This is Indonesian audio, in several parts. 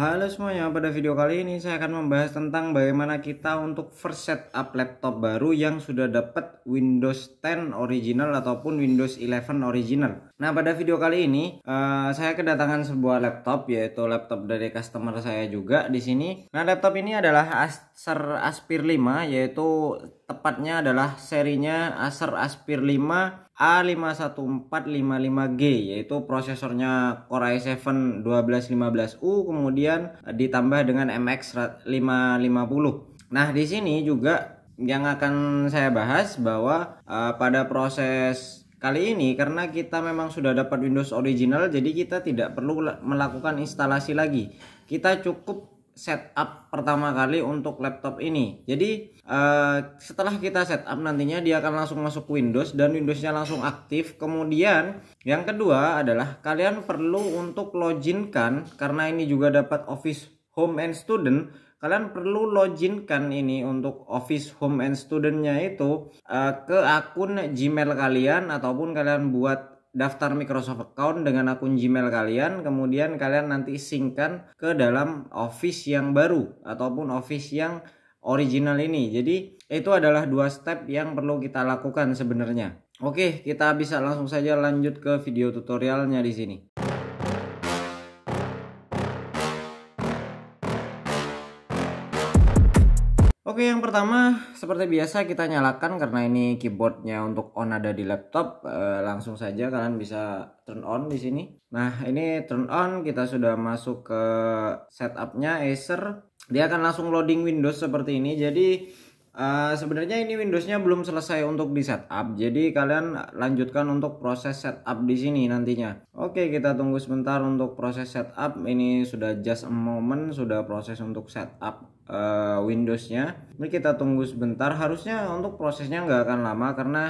Halo semuanya, pada video kali ini saya akan membahas tentang bagaimana kita untuk first set up laptop baru yang sudah dapat Windows 10 original ataupun Windows 11 original. Nah pada video kali ini uh, saya kedatangan sebuah laptop yaitu laptop dari customer saya juga di sini. Nah laptop ini adalah Acer Aspire 5 yaitu tepatnya adalah serinya Acer Aspire 5 A51455G yaitu prosesornya Core i7 1215U kemudian eh, ditambah dengan MX550. Nah, di sini juga yang akan saya bahas bahwa uh, pada proses kali ini karena kita memang sudah dapat Windows original jadi kita tidak perlu melakukan instalasi lagi. Kita cukup setup pertama kali untuk laptop ini. Jadi uh, setelah kita setup nantinya dia akan langsung masuk Windows dan Windowsnya langsung aktif. Kemudian yang kedua adalah kalian perlu untuk loginkan karena ini juga dapat Office Home and Student. Kalian perlu loginkan ini untuk Office Home and Studentnya itu uh, ke akun Gmail kalian ataupun kalian buat daftar Microsoft account dengan akun Gmail kalian kemudian kalian nanti singkan ke dalam Office yang baru ataupun Office yang original ini jadi itu adalah dua step yang perlu kita lakukan sebenarnya Oke kita bisa langsung saja lanjut ke video tutorialnya di sini Oke, yang pertama seperti biasa kita nyalakan karena ini keyboardnya untuk on ada di laptop. E, langsung saja kalian bisa turn on di sini. Nah, ini turn on kita sudah masuk ke setupnya Acer. Dia akan langsung loading Windows seperti ini. Jadi e, sebenarnya ini Windowsnya belum selesai untuk di setup, jadi kalian lanjutkan untuk proses setup di sini nantinya. Oke, kita tunggu sebentar untuk proses setup. Ini sudah just a moment, sudah proses untuk setup uh, Windows-nya. ini kita tunggu sebentar harusnya untuk prosesnya nggak akan lama karena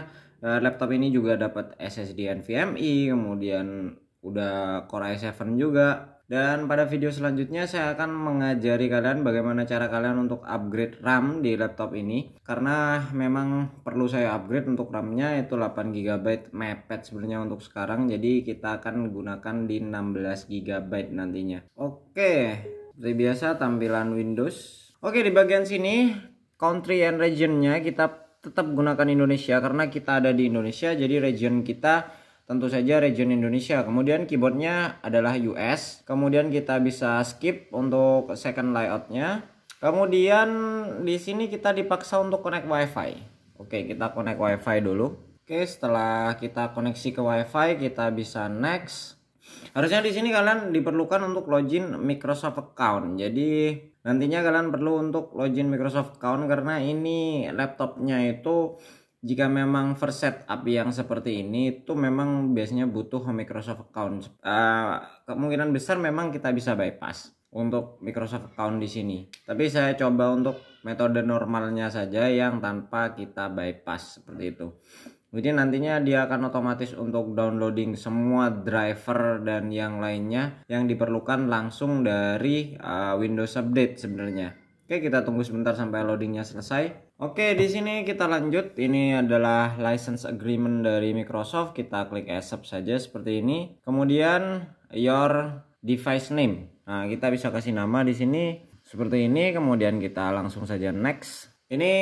uh, laptop ini juga dapat SSD NVMe kemudian udah Core i7 juga dan pada video selanjutnya saya akan mengajari kalian bagaimana cara kalian untuk upgrade RAM di laptop ini karena memang perlu saya upgrade untuk RAM-nya itu 8GB mepet sebenarnya untuk sekarang jadi kita akan gunakan di 16GB nantinya. Oke, seperti biasa tampilan Windows Oke, di bagian sini country and regionnya kita tetap gunakan Indonesia karena kita ada di Indonesia, jadi region kita tentu saja region Indonesia. Kemudian keyboardnya adalah US. Kemudian kita bisa skip untuk second layoutnya. Kemudian di sini kita dipaksa untuk connect WiFi. Oke, kita connect WiFi dulu. Oke, setelah kita koneksi ke WiFi, kita bisa next. Harusnya di sini kalian diperlukan untuk login Microsoft account. Jadi nantinya kalian perlu untuk login Microsoft account karena ini laptopnya itu jika memang first setup yang seperti ini itu memang biasanya butuh Microsoft account. Uh, kemungkinan besar memang kita bisa bypass untuk Microsoft account di sini. Tapi saya coba untuk metode normalnya saja yang tanpa kita bypass seperti itu. Jadi nantinya dia akan otomatis untuk downloading semua driver dan yang lainnya yang diperlukan langsung dari uh, Windows Update sebenarnya. Oke, kita tunggu sebentar sampai loadingnya selesai. Oke, di sini kita lanjut. Ini adalah license agreement dari Microsoft. Kita klik accept saja seperti ini. Kemudian your device name. Nah, kita bisa kasih nama di sini seperti ini. Kemudian kita langsung saja next. Ini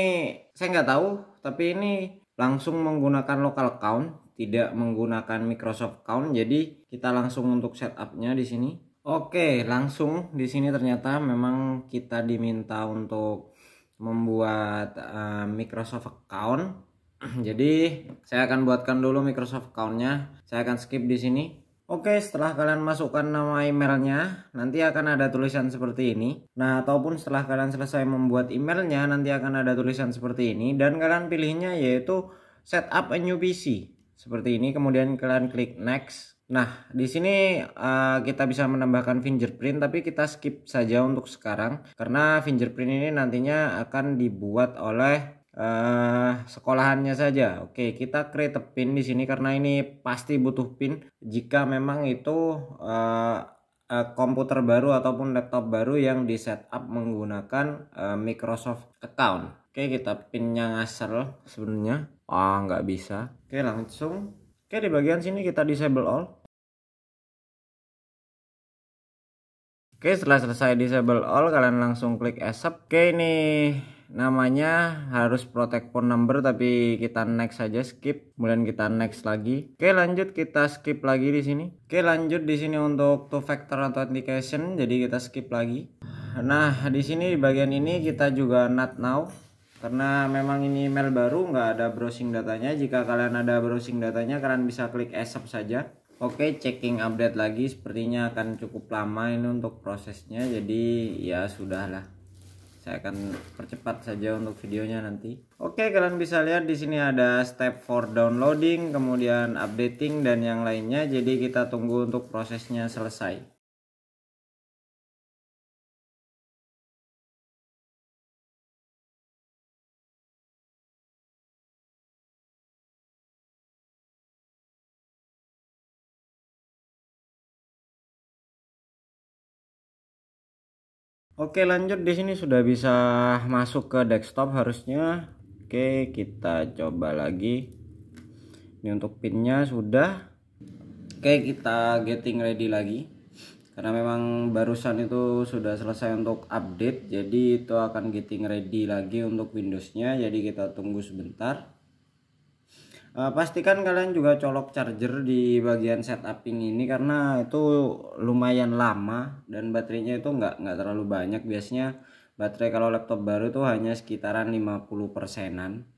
saya nggak tahu, tapi ini langsung menggunakan local account tidak menggunakan Microsoft account jadi kita langsung untuk setupnya di sini Oke langsung di sini ternyata memang kita diminta untuk membuat uh, Microsoft account jadi saya akan buatkan dulu Microsoft accountnya saya akan skip di sini Oke, setelah kalian masukkan nama emailnya, nanti akan ada tulisan seperti ini. Nah, ataupun setelah kalian selesai membuat emailnya, nanti akan ada tulisan seperti ini. Dan kalian pilihnya yaitu setup a new PC. Seperti ini, kemudian kalian klik next. Nah, di sini uh, kita bisa menambahkan fingerprint, tapi kita skip saja untuk sekarang. Karena fingerprint ini nantinya akan dibuat oleh uh, sekolahannya saja. Oke, kita create a pin di sini karena ini pasti butuh pin jika memang itu uh, komputer baru ataupun laptop baru yang di setup menggunakan Microsoft account. Oke, kita pinnya ngasal sebenarnya. oh, nggak bisa. Oke, langsung. Oke, di bagian sini kita disable all. Oke, setelah selesai disable all, kalian langsung klik accept. Oke, ini namanya harus protect phone number tapi kita next saja skip kemudian kita next lagi oke lanjut kita skip lagi di sini oke lanjut di sini untuk two factor authentication jadi kita skip lagi nah di sini di bagian ini kita juga not now karena memang ini email baru nggak ada browsing datanya jika kalian ada browsing datanya kalian bisa klik accept saja Oke, okay, checking update lagi sepertinya akan cukup lama ini untuk prosesnya. Jadi ya sudahlah saya akan percepat saja untuk videonya nanti oke kalian bisa lihat di sini ada step for downloading kemudian updating dan yang lainnya jadi kita tunggu untuk prosesnya selesai Oke lanjut di sini sudah bisa masuk ke desktop harusnya. Oke kita coba lagi. Ini untuk pinnya sudah. Oke kita getting ready lagi. Karena memang barusan itu sudah selesai untuk update, jadi itu akan getting ready lagi untuk Windowsnya. Jadi kita tunggu sebentar. Eh, pastikan kalian juga colok charger di bagian setup ini karena itu lumayan lama dan baterainya itu nggak nggak terlalu banyak biasanya baterai kalau laptop baru itu hanya sekitaran 50 persenan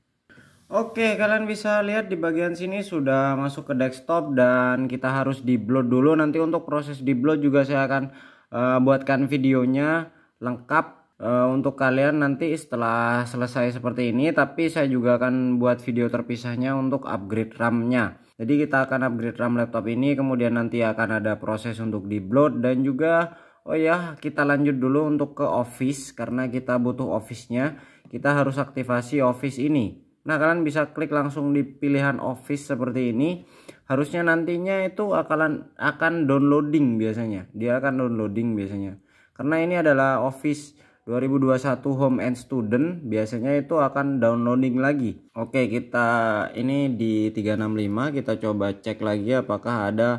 Oke kalian bisa lihat di bagian sini sudah masuk ke desktop dan kita harus di dulu nanti untuk proses di juga saya akan uh, buatkan videonya lengkap Eh, untuk kalian nanti setelah selesai seperti ini tapi saya juga akan buat video terpisahnya untuk upgrade RAM-nya jadi kita akan upgrade RAM laptop ini kemudian nanti akan ada proses untuk di bloat dan juga oh ya kita lanjut dulu untuk ke office karena kita butuh office-nya kita harus aktifasi office ini Nah kalian bisa klik langsung di pilihan office seperti ini Harusnya nantinya itu akan, akan downloading biasanya Dia akan downloading biasanya Karena ini adalah office 2021 Home and Student biasanya itu akan downloading lagi. Oke, kita ini di 365 kita coba cek lagi apakah ada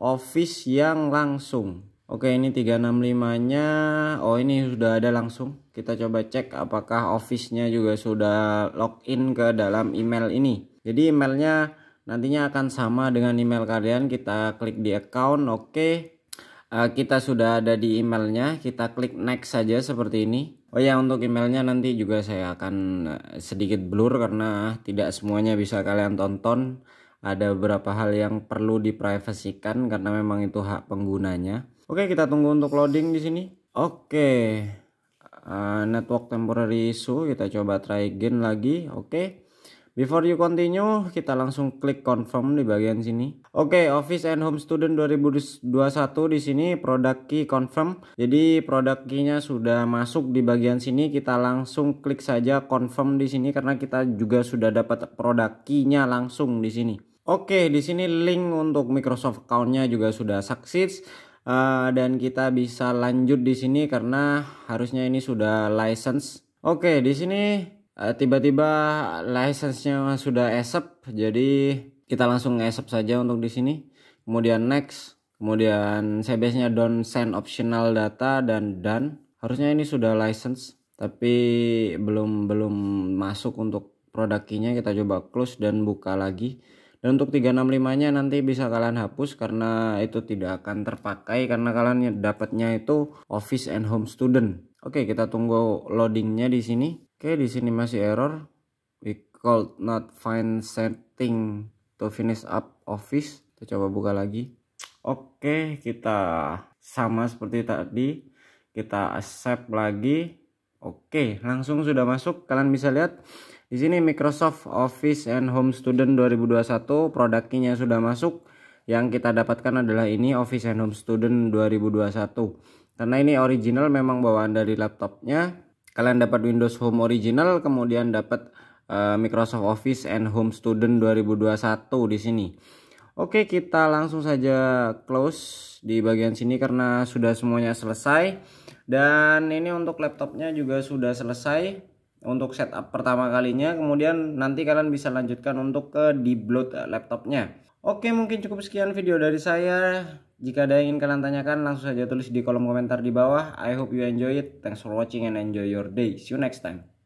office yang langsung. Oke, ini 365-nya. Oh, ini sudah ada langsung. Kita coba cek apakah office-nya juga sudah login ke dalam email ini. Jadi emailnya nantinya akan sama dengan email kalian. Kita klik di account, oke. Eh, kita sudah ada di emailnya kita klik next saja seperti ini Oh ya untuk emailnya nanti juga saya akan eh, sedikit blur karena tidak semuanya bisa kalian tonton ada beberapa hal yang perlu diprivasikan karena memang itu hak penggunanya Oke kita tunggu untuk loading di sini Oke uh, network temporary issue kita coba try again lagi Oke Before you continue, kita langsung klik confirm di bagian sini. Oke, okay, Office and Home Student 2021 di sini produk key confirm. Jadi produk key-nya sudah masuk di bagian sini, kita langsung klik saja confirm di sini karena kita juga sudah dapat produk key-nya langsung di sini. Oke, okay, di sini link untuk Microsoft account-nya juga sudah sukses Uh, eh, dan kita bisa lanjut di sini karena harusnya ini sudah license. Oke, okay, di sini Eh, tiba-tiba license-nya sudah esep jadi kita langsung esep saja untuk di sini kemudian next kemudian CBS-nya don't send optional data dan dan harusnya ini sudah license tapi belum belum masuk untuk produk key-nya kita coba close dan buka lagi dan untuk 365 nya nanti bisa kalian hapus karena itu tidak akan terpakai karena kalian dapatnya itu office and home student Oke kita tunggu loadingnya di sini Oke, di sini masih error. We could not find setting to finish up office. Kita coba buka lagi. Oke, kita sama seperti tadi. Kita accept lagi. Oke, langsung sudah masuk. Kalian bisa lihat di sini Microsoft Office and Home Student 2021 produknya sudah masuk. Yang kita dapatkan adalah ini Office and Home Student 2021. Karena ini original memang bawaan dari laptopnya, Kalian dapat Windows Home original, kemudian dapat uh, Microsoft Office and Home Student 2021 di sini. Oke, kita langsung saja close di bagian sini karena sudah semuanya selesai. Dan ini untuk laptopnya juga sudah selesai untuk setup pertama kalinya. Kemudian nanti kalian bisa lanjutkan untuk ke di laptopnya. Oke, mungkin cukup sekian video dari saya. Jika ada yang ingin kalian tanyakan, langsung saja tulis di kolom komentar di bawah. I hope you enjoy it. Thanks for watching and enjoy your day. See you next time.